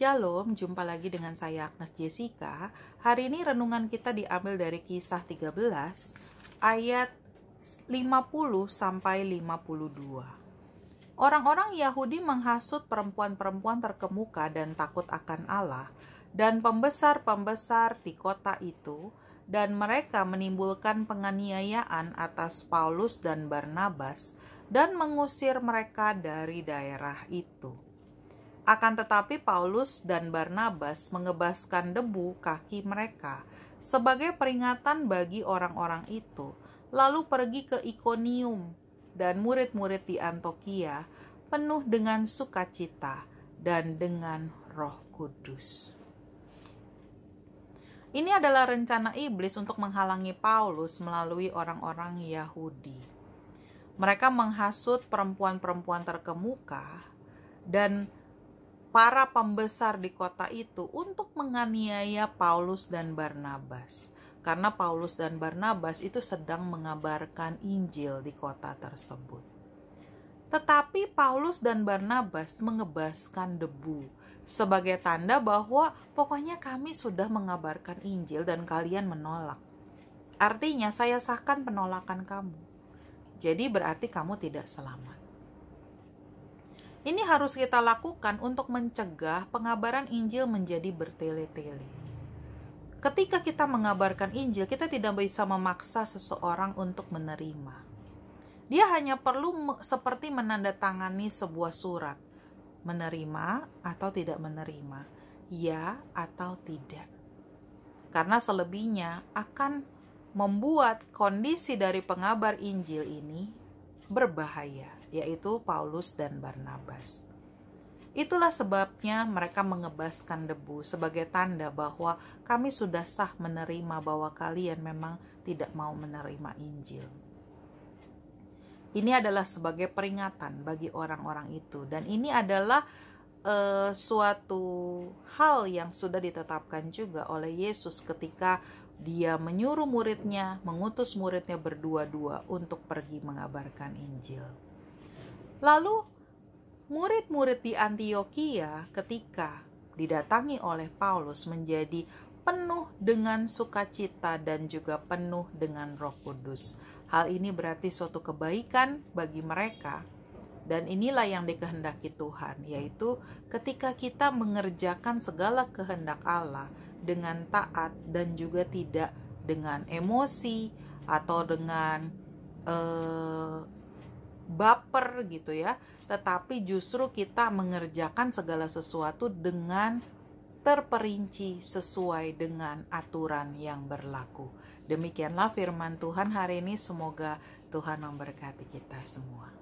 Shalom, jumpa lagi dengan saya Agnes Jessica. Hari ini renungan kita diambil dari kisah 13 ayat 50 sampai 52. Orang-orang Yahudi menghasut perempuan-perempuan terkemuka dan takut akan Allah dan pembesar-pembesar di kota itu dan mereka menimbulkan penganiayaan atas Paulus dan Barnabas dan mengusir mereka dari daerah itu akan tetapi Paulus dan Barnabas mengebaskan debu kaki mereka sebagai peringatan bagi orang-orang itu, lalu pergi ke Ikonium dan murid-murid di Antokia penuh dengan sukacita dan dengan Roh Kudus. Ini adalah rencana iblis untuk menghalangi Paulus melalui orang-orang Yahudi. Mereka menghasut perempuan-perempuan terkemuka dan para pembesar di kota itu untuk menganiaya Paulus dan Barnabas karena Paulus dan Barnabas itu sedang mengabarkan Injil di kota tersebut. Tetapi Paulus dan Barnabas mengebaskan debu sebagai tanda bahwa pokoknya kami sudah mengabarkan Injil dan kalian menolak. Artinya saya sahkan penolakan kamu. Jadi berarti kamu tidak selamat. Ini harus kita lakukan untuk mencegah pengabaran Injil menjadi bertele-tele. Ketika kita mengabarkan Injil, kita tidak bisa memaksa seseorang untuk menerima. Dia hanya perlu seperti menandatangani sebuah surat, menerima atau tidak menerima, ya atau tidak. Karena selebihnya akan membuat kondisi dari pengabar Injil ini berbahaya, yaitu Paulus dan Barnabas. Itulah sebabnya mereka mengebaskan debu sebagai tanda bahwa kami sudah sah menerima bahwa kalian memang tidak mau menerima Injil. Ini adalah sebagai peringatan bagi orang-orang itu dan ini adalah uh, suatu hal yang sudah ditetapkan juga oleh Yesus ketika dia menyuruh muridnya, mengutus muridnya berdua-dua untuk pergi mengabarkan Injil. Lalu murid-murid di Antioquia ketika didatangi oleh Paulus menjadi penuh dengan sukacita dan juga penuh dengan Roh Kudus. Hal ini berarti suatu kebaikan bagi mereka dan inilah yang dikehendaki Tuhan, yaitu ketika kita mengerjakan segala kehendak Allah dengan taat dan juga tidak dengan emosi atau dengan eh, baper gitu ya, tetapi justru kita mengerjakan segala sesuatu dengan terperinci sesuai dengan aturan yang berlaku. Demikianlah firman Tuhan hari ini, semoga Tuhan memberkati kita semua.